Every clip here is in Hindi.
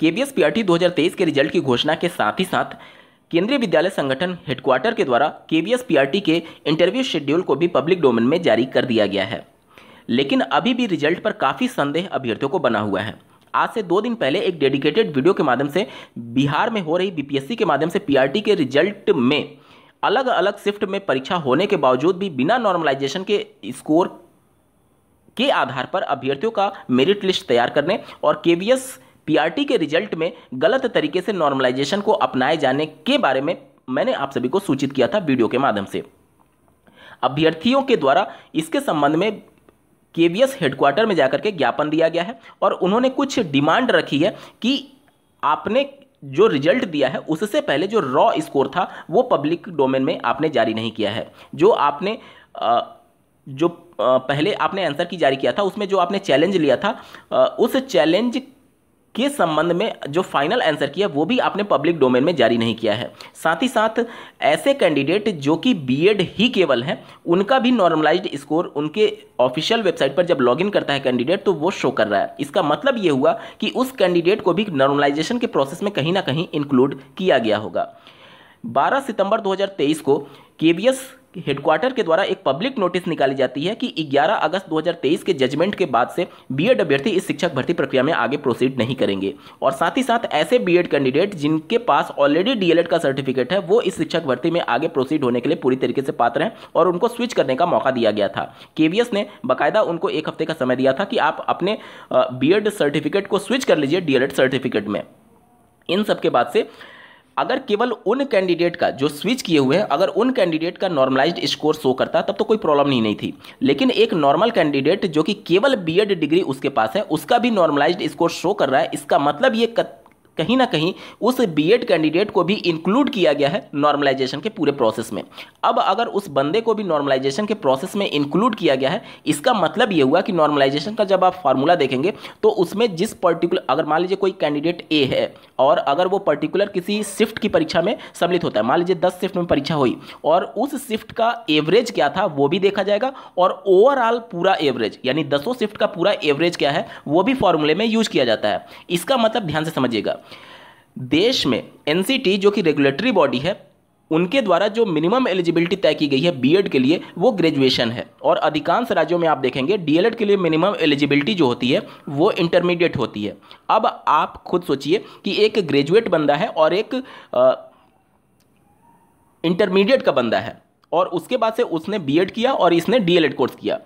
के B S P R T दो के रिजल्ट की घोषणा के साथ ही साथ केंद्रीय विद्यालय संगठन हेडक्वार्टर के द्वारा K B S P R T के इंटरव्यू शेड्यूल को भी पब्लिक डोमेन में जारी कर दिया गया है लेकिन अभी भी रिजल्ट पर काफ़ी संदेह अभ्यर्थियों को बना हुआ है आज से दो दिन पहले एक डेडिकेटेड वीडियो के माध्यम से बिहार में हो रही बीपीएससी के माध्यम से पीआरटी के रिजल्ट में अलग अलग शिफ्ट में परीक्षा होने के बावजूद भी बिना नॉर्मलाइजेशन के स्कोर के आधार पर अभ्यर्थियों का मेरिट लिस्ट तैयार करने और केवीएस पीआरटी के रिजल्ट में गलत तरीके से नॉर्मलाइजेशन को अपनाए जाने के बारे में मैंने आप सभी को सूचित किया था वीडियो के माध्यम से अभ्यर्थियों के द्वारा इसके संबंध में केवीएस हेडक्वार्टर में जाकर के ज्ञापन दिया गया है और उन्होंने कुछ डिमांड रखी है कि आपने जो रिजल्ट दिया है उससे पहले जो रॉ स्कोर था वो पब्लिक डोमेन में आपने जारी नहीं किया है जो आपने जो पहले आपने आंसर की जारी किया था उसमें जो आपने चैलेंज लिया था उस चैलेंज के संबंध में जो फाइनल आंसर किया वो भी आपने पब्लिक डोमेन में जारी नहीं किया है साथ ही साथ ऐसे कैंडिडेट जो कि बीएड ही केवल हैं उनका भी नॉर्मलाइज्ड स्कोर उनके ऑफिशियल वेबसाइट पर जब लॉगिन करता है कैंडिडेट तो वो शो कर रहा है इसका मतलब ये हुआ कि उस कैंडिडेट को भी नॉर्मलाइजेशन के प्रोसेस में कहीं ना कहीं इंक्लूड किया गया होगा 12 सितंबर 2023 को केबीएस हेडक्वार्टर के द्वारा एक पब्लिक नोटिस निकाली जाती है कि 11 अगस्त 2023 के जजमेंट के बाद से बीएड अभ्यर्थी इस शिक्षक भर्ती प्रक्रिया में आगे प्रोसीड नहीं करेंगे और साथ ही साथ ऐसे बीएड कैंडिडेट जिनके पास ऑलरेडी डीएलएड का सर्टिफिकेट है वो इस शिक्षक भर्ती में आगे प्रोसीड होने के लिए पूरी तरीके से पात्र हैं और उनको स्विच करने का मौका दिया गया था केवीएस ने बाकायदा उनको एक हफ्ते का समय दिया था कि आप अपने बी सर्टिफिकेट को स्विच कर लीजिए डीएलएड सर्टिफिकेट में इन सब के बाद से अगर केवल उन कैंडिडेट का जो स्विच किए हुए हैं अगर उन कैंडिडेट का नॉर्मलाइज्ड स्कोर शो करता तब तो कोई प्रॉब्लम नहीं, नहीं थी लेकिन एक नॉर्मल कैंडिडेट जो कि केवल बीएड डिग्री उसके पास है उसका भी नॉर्मलाइज्ड स्कोर शो कर रहा है इसका मतलब ये कहीं ना कहीं उस बीएड कैंडिडेट को भी इंक्लूड किया गया है नॉर्मलाइजेशन के पूरे प्रोसेस में अब अगर उस बंदे को भी नॉर्मलाइजेशन के प्रोसेस में इंक्लूड किया गया है इसका मतलब ये हुआ कि नॉर्मलाइजेशन का जब आप फार्मूला देखेंगे तो उसमें जिस पर्टिकुलर अगर मान लीजिए कोई कैंडिडेट ए है और अगर वो पर्टिकुलर किसी शिफ्ट की परीक्षा में सम्मिलित होता है मान लीजिए दस शिफ्ट में परीक्षा हुई और उस शिफ्ट का एवरेज क्या था वो भी देखा जाएगा और ओवरऑल पूरा एवरेज यानी दसों शिफ्ट का पूरा एवरेज क्या है वो भी फॉर्मूले में यूज किया जाता है इसका मतलब ध्यान से समझिएगा देश में एन जो कि रेगुलेटरी बॉडी है उनके द्वारा जो मिनिमम एलिजिबिलिटी तय की गई है बीएड के लिए वो ग्रेजुएशन है और अधिकांश राज्यों में आप देखेंगे डीएलएड के लिए मिनिमम एलिजिबिलिटी जो होती है वो इंटरमीडिएट होती है अब आप खुद सोचिए कि एक ग्रेजुएट बंदा है और एक इंटरमीडिएट का बंदा है और उसके बाद से उसने बी किया और इसने डी कोर्स किया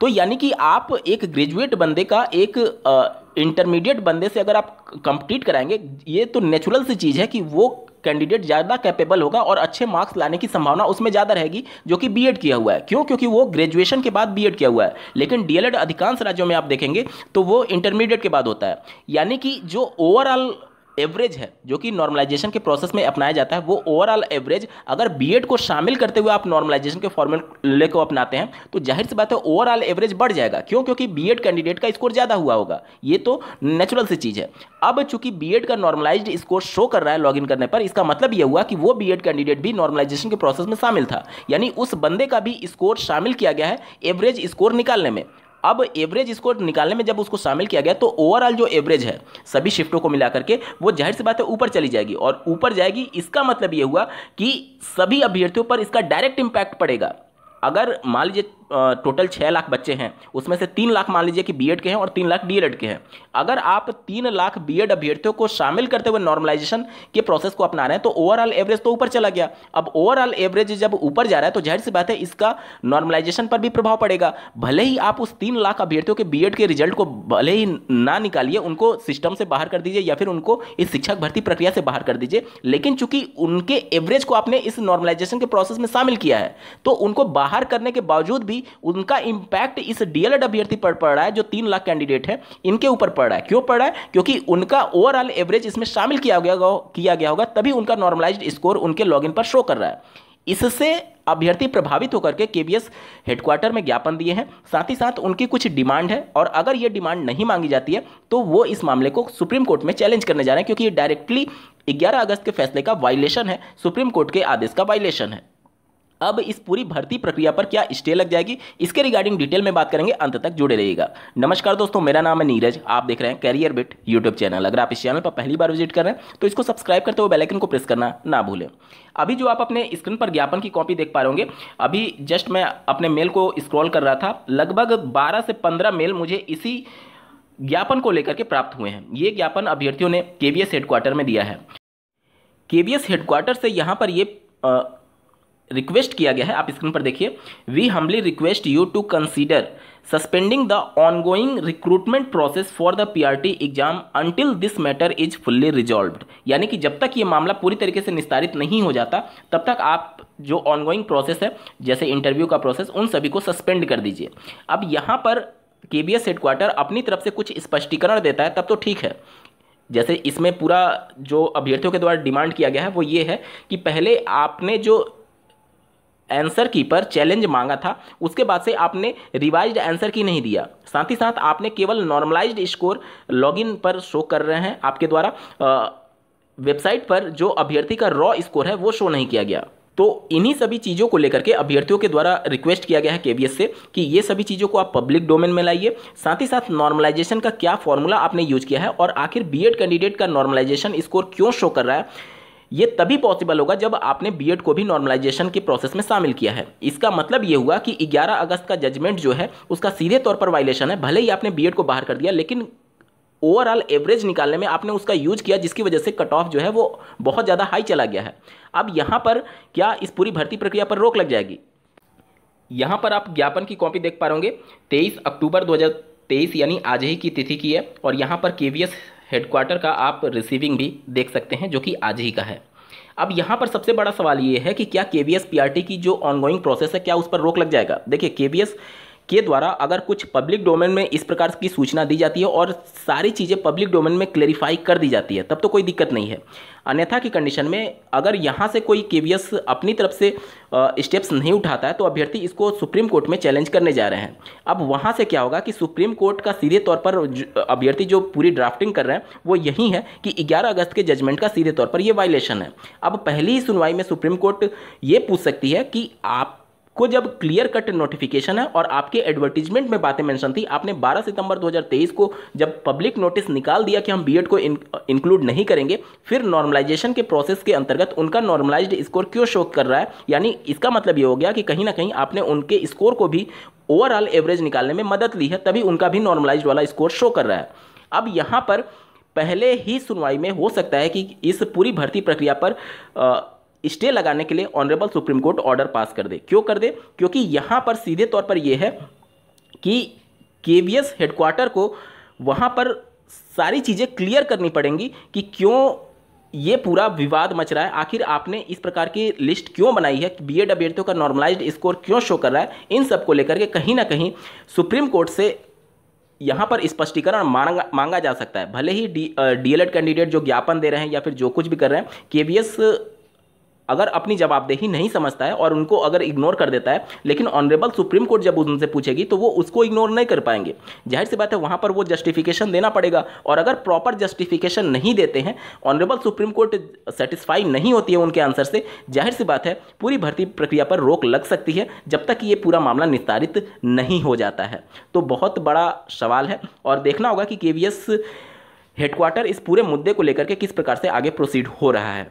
तो यानी कि आप एक ग्रेजुएट बंदे का एक आ, इंटरमीडिएट बंदे से अगर आप कंप्लीट कराएंगे ये तो नेचुरल सी चीज़ है कि वो कैंडिडेट ज़्यादा कैपेबल होगा और अच्छे मार्क्स लाने की संभावना उसमें ज़्यादा रहेगी जो कि बीएड किया हुआ है क्यों क्योंकि वो ग्रेजुएशन के बाद बीएड किया हुआ है लेकिन डीएलएड अधिकांश राज्यों में आप देखेंगे तो वो इंटरमीडिएट के बाद होता है यानी कि जो ओवरऑल एवरेज है जो कि नॉर्मलाइजेशन के प्रोसेस में अपनाया जाता है वो ओवरऑल एवरेज अगर बीएड को शामिल करते हुए आप नॉर्मलाइजेशन के फॉर्मूले को अपनाते हैं तो जाहिर सी बात है ओवरऑल एवरेज बढ़ जाएगा क्यों क्योंकि बीएड कैंडिडेट का स्कोर ज़्यादा हुआ होगा ये तो नेचुरल सी चीज़ है अब चूंकि बी का नॉर्मलाइज्ड स्कोर शो कर रहा है लॉग करने पर इसका मतलब यह हुआ कि वो बी कैंडिडेट भी नॉर्मलाइजेशन के प्रोसेस में शामिल था यानी उस बंदे का भी स्कोर शामिल किया गया है एवरेज स्कोर निकालने में अब एवरेज इसको निकालने में जब उसको शामिल किया गया तो ओवरऑल जो एवरेज है सभी शिफ्टों को मिला करके वो जाहिर सी बात है ऊपर चली जाएगी और ऊपर जाएगी इसका मतलब ये हुआ कि सभी अभ्यर्थियों पर इसका डायरेक्ट इम्पैक्ट पड़ेगा अगर मान लीजिए टोटल छः लाख बच्चे हैं उसमें से तीन लाख मान लीजिए कि बीएड के हैं और तीन लाख डीएलएड के हैं अगर आप तीन लाख बीएड अभ्यर्थियों को शामिल करते हुए नॉर्मलाइजेशन के प्रोसेस को अपना रहे हैं तो ओवरऑल एवरेज तो ऊपर चला गया अब ओवरऑल एवरेज जब ऊपर जा रहा है तो जाहिर सी बात है इसका नॉर्मलाइजेशन पर भी प्रभाव पड़ेगा भले ही आप उस तीन लाख अभ्यर्थियों के बी के रिजल्ट को भले ही ना निकालिए उनको सिस्टम से बाहर कर दीजिए या फिर उनको इस शिक्षक भर्ती प्रक्रिया से बाहर कर दीजिए लेकिन चूंकि उनके एवरेज को आपने इस नॉर्मलाइजेशन के प्रोसेस में शामिल किया है तो उनको बाहर करने के बावजूद भी उनका इंपैक्ट इस डीएलएड अभ्यर्थी पर पड़ रहा है जो तीन लाख कैंडिडेट है इनके ऊपर पड़ रहा है क्यों पड़ रहा है क्योंकि उनका ओवरऑल एवरेज इसमें शामिल किया गया किया गया होगा तभी उनका नॉर्मलाइज स्कोर उनके लॉग पर शो कर रहा है इससे अभ्यर्थी प्रभावित होकर के एस हेडक्वार्टर में ज्ञापन दिए हैं साथ ही साथ उनकी कुछ डिमांड है और अगर ये डिमांड नहीं मांगी जाती है तो वो इस मामले को सुप्रीम कोर्ट में चैलेंज करने जा रहे हैं क्योंकि ये डायरेक्टली 11 अगस्त के फैसले का वायलेशन है सुप्रीम कोर्ट के आदेश का वायलेशन है अब इस पूरी भर्ती प्रक्रिया पर क्या स्टे लग जाएगी इसके रिगार्डिंग डिटेल में बात करेंगे अंत तक जुड़े रहिएगा नमस्कार दोस्तों मेरा नाम है नीरज आप देख रहे हैं कैरियर बिट यूट्यूब चैनल अगर आप इस चैनल पर पहली बार विजिट कर रहे हैं तो इसको सब्सक्राइब करते हुए बेलाइकन को प्रेस करना ना भूलें अभी जो आप अपने स्क्रीन पर ज्ञापन की कॉपी देख पा रहे होंगे अभी जस्ट मैं अपने मेल को स्क्रॉल कर रहा था लगभग बारह से पंद्रह मेल मुझे इसी ज्ञापन को लेकर के प्राप्त हुए हैं ये ज्ञापन अभ्यर्थियों ने केवीएस हेडक्वार्टर में दिया है केवीएस हेडक्वार्टर से यहाँ पर ये आ, रिक्वेस्ट किया गया है आप स्क्रीन पर देखिए we humbly request you to consider suspending the ongoing recruitment process for the PRT exam until this matter is fully resolved यानी कि जब तक ये मामला पूरी तरीके से निस्तारित नहीं हो जाता तब तक आप जो ऑनगोइंग प्रोसेस है जैसे इंटरव्यू का प्रोसेस उन सभी को सस्पेंड कर दीजिए अब यहाँ पर के बी एस हेडक्वार्टर अपनी तरफ से कुछ स्पष्टीकरण देता है तब तो ठीक है जैसे इसमें पूरा जो अभ्यर्थियों के द्वारा डिमांड किया गया है वो ये है कि पहले आपने जो आंसर की पर चैलेंज मांगा था उसके बाद से आपने रिवाइज्ड आंसर की नहीं दिया साथ ही साथ आपने केवल नॉर्मलाइज्ड स्कोर लॉगिन पर शो कर रहे हैं आपके द्वारा वेबसाइट पर जो अभ्यर्थी का रॉ स्कोर है वो शो नहीं किया गया तो इन्हीं सभी चीज़ों को लेकर के अभ्यर्थियों के द्वारा रिक्वेस्ट किया गया है के से कि ये सभी चीज़ों को आप पब्लिक डोमेन में लाइए साथ ही साथ नॉर्मलाइजेशन का क्या फॉर्मूला आपने यूज किया है और आखिर बी कैंडिडेट का नॉर्मलाइजेशन स्कोर क्यों शो कर रहा है ये तभी पॉसिबल होगा जब आपने बी को भी नॉर्मलाइजेशन के प्रोसेस में शामिल किया है इसका मतलब ये हुआ कि 11 अगस्त का जजमेंट जो है उसका सीधे तौर पर वायलेशन है भले ही आपने बी को बाहर कर दिया लेकिन ओवरऑल एवरेज निकालने में आपने उसका यूज किया जिसकी वजह से कट ऑफ जो है वो बहुत ज़्यादा हाई चला गया है अब यहाँ पर क्या इस पूरी भर्ती प्रक्रिया पर रोक लग जाएगी यहाँ पर आप ज्ञापन की कॉपी देख पा रहे होंगे तेईस अक्टूबर 2023 यानी आज ही की तिथि की है और यहाँ पर के हेडक्वार्टर का आप रिसीविंग भी देख सकते हैं जो कि आज ही का है अब यहाँ पर सबसे बड़ा सवाल ये है कि क्या के वी एस की जो ऑनगोइंग प्रोसेस है क्या उस पर रोक लग जाएगा देखिए के वी एस के द्वारा अगर कुछ पब्लिक डोमेन में इस प्रकार की सूचना दी जाती है और सारी चीज़ें पब्लिक डोमेन में क्लेरिफाई कर दी जाती है तब तो कोई दिक्कत नहीं है अन्यथा की कंडीशन में अगर यहाँ से कोई के अपनी तरफ से स्टेप्स नहीं उठाता है तो अभ्यर्थी इसको सुप्रीम कोर्ट में चैलेंज करने जा रहे हैं अब वहाँ से क्या होगा कि सुप्रीम कोर्ट का सीधे तौर पर अभ्यर्थी जो पूरी ड्राफ्टिंग कर रहे हैं वो यही है कि 11 अगस्त के जजमेंट का सीधे तौर पर ये वायलेशन है अब पहली ही सुनवाई में सुप्रीम कोर्ट ये पूछ सकती है कि आप को जब क्लियर कट नोटिफिकेशन है और आपके एडवर्टीजमेंट में बातें मेंशन थी आपने 12 सितंबर 2023 को जब पब्लिक नोटिस निकाल दिया कि हम बीएड को इंक्लूड नहीं करेंगे फिर नॉर्मलाइजेशन के प्रोसेस के अंतर्गत उनका नॉर्मलाइज्ड स्कोर क्यों शो कर रहा है यानी इसका मतलब ये हो गया कि कहीं ना कहीं आपने उनके स्कोर को भी ओवरऑल एवरेज निकालने में मदद ली है तभी उनका भी नॉर्मलाइज वाला स्कोर शो कर रहा है अब यहाँ पर पहले ही सुनवाई में हो सकता है कि इस पूरी भर्ती प्रक्रिया पर आ, स्टे लगाने के लिए honourable supreme court order pass कर दे क्यों कर दे क्योंकि यहाँ पर सीधे तौर पर यह है कि के वी एस हेडक्वार्टर को वहाँ पर सारी चीज़ें क्लियर करनी पड़ेंगी कि क्यों ये पूरा विवाद मच रहा है आखिर आपने इस प्रकार की लिस्ट क्यों बनाई है बी एड अभ्यर्थियों का नॉर्मलाइज्ड स्कोर क्यों शो कर रहा है इन सब को लेकर के कहीं ना कहीं सुप्रीम कोर्ट से यहाँ पर स्पष्टीकरण मांगा मांगा जा सकता है भले ही डी डीएलएड कैंडिडेट जो ज्ञापन दे रहे हैं या फिर जो कुछ भी कर रहे हैं केवीएस अगर अपनी जवाबदेही नहीं समझता है और उनको अगर इग्नोर कर देता है लेकिन ऑनरेबल सुप्रीम कोर्ट जब उनसे पूछेगी तो वो उसको इग्नोर नहीं कर पाएंगे जाहिर सी बात है वहाँ पर वो जस्टिफिकेशन देना पड़ेगा और अगर प्रॉपर जस्टिफिकेशन नहीं देते हैं ऑनरेबल सुप्रीम कोर्ट सेटिस्फाई नहीं होती है उनके आंसर से जाहिर सी बात है पूरी भर्ती प्रक्रिया पर रोक लग सकती है जब तक ये पूरा मामला निस्तारित नहीं हो जाता है तो बहुत बड़ा सवाल है और देखना होगा कि के हेडक्वार्टर इस पूरे मुद्दे को लेकर के किस प्रकार से आगे प्रोसीड हो रहा है